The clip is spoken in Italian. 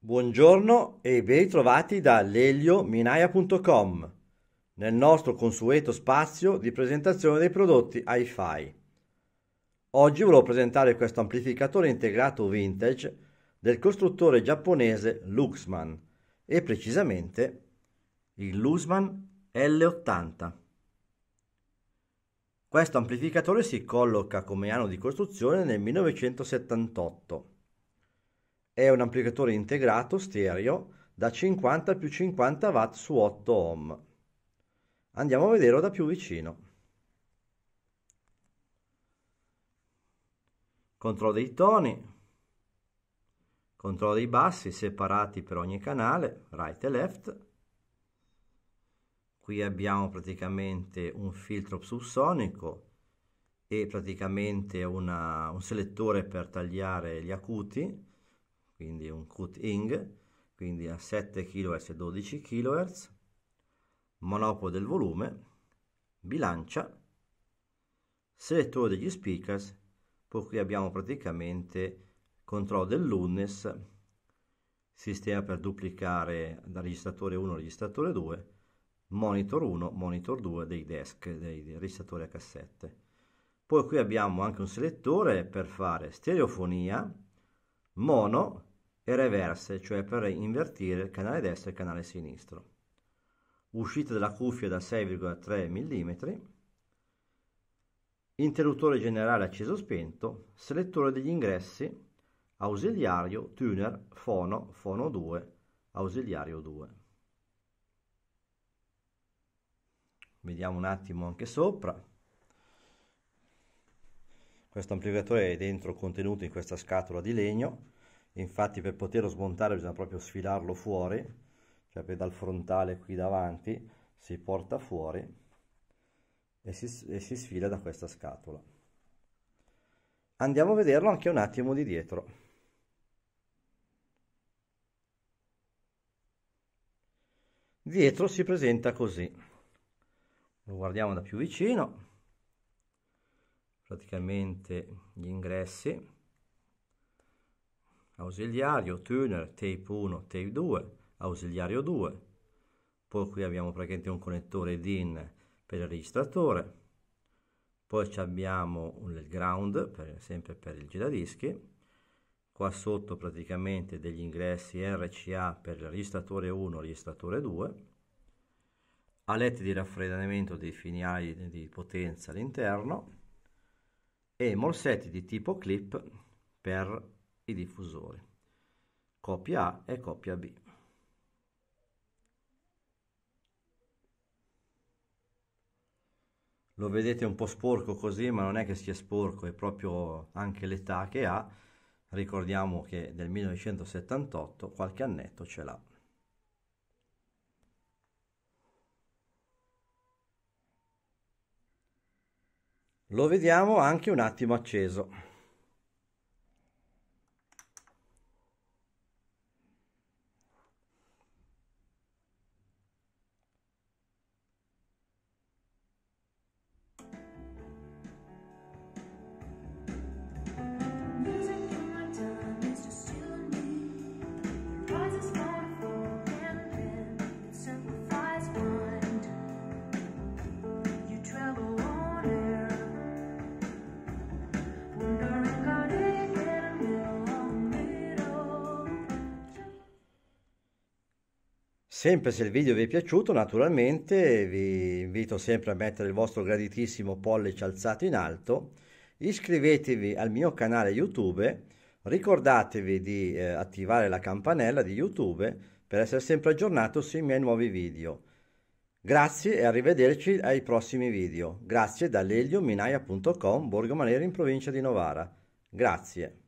Buongiorno e ben ritrovati da leliominaia.com nel nostro consueto spazio di presentazione dei prodotti hi-fi. Oggi volevo presentare questo amplificatore integrato vintage del costruttore giapponese Luxman e precisamente il Luxman L80. Questo amplificatore si colloca come anno di costruzione nel 1978 è un amplificatore integrato stereo da 50 più 50 watt su 8 ohm. Andiamo a vederlo da più vicino. Controllo dei toni, controllo dei bassi separati per ogni canale, right e left. Qui abbiamo praticamente un filtro subsonico e praticamente una, un selettore per tagliare gli acuti quindi un cut-in, quindi a 7 kHz e 12 kHz, monopolo del volume, bilancia, selettore degli speakers, poi qui abbiamo praticamente controllo dell'UNES, sistema per duplicare da registratore 1 a registratore 2, monitor 1, monitor 2 dei desk, dei registratori a cassette. Poi qui abbiamo anche un selettore per fare stereofonia, mono, e reverse, cioè per invertire il canale destro e il canale sinistro. Uscita della cuffia da 6,3 mm, interruttore generale acceso spento, selettore degli ingressi, ausiliario, tuner, fono, fono 2, ausiliario 2. Vediamo un attimo anche sopra. Questo amplificatore è dentro contenuto in questa scatola di legno infatti per poterlo smontare bisogna proprio sfilarlo fuori cioè dal frontale qui davanti si porta fuori e si, e si sfila da questa scatola andiamo a vederlo anche un attimo di dietro dietro si presenta così lo guardiamo da più vicino praticamente gli ingressi ausiliario, tuner, tape 1, tape 2, ausiliario 2. Poi qui abbiamo praticamente un connettore DIN per il registratore. Poi abbiamo un ground, per, sempre per il giradischi. Qua sotto praticamente degli ingressi RCA per il registratore 1 registratore 2. Aletti di raffreddamento dei finali di potenza all'interno e morsetti di tipo clip per i diffusori. Coppia A e coppia B. Lo vedete un po' sporco così, ma non è che sia sporco, è proprio anche l'età che ha. Ricordiamo che nel 1978 qualche annetto ce l'ha. Lo vediamo anche un attimo acceso. Sempre se il video vi è piaciuto, naturalmente vi invito sempre a mettere il vostro graditissimo pollice alzato in alto, iscrivetevi al mio canale YouTube, ricordatevi di eh, attivare la campanella di YouTube per essere sempre aggiornato sui miei nuovi video. Grazie e arrivederci ai prossimi video. Grazie da leliominaia.com, Borgo Maneri in provincia di Novara. Grazie.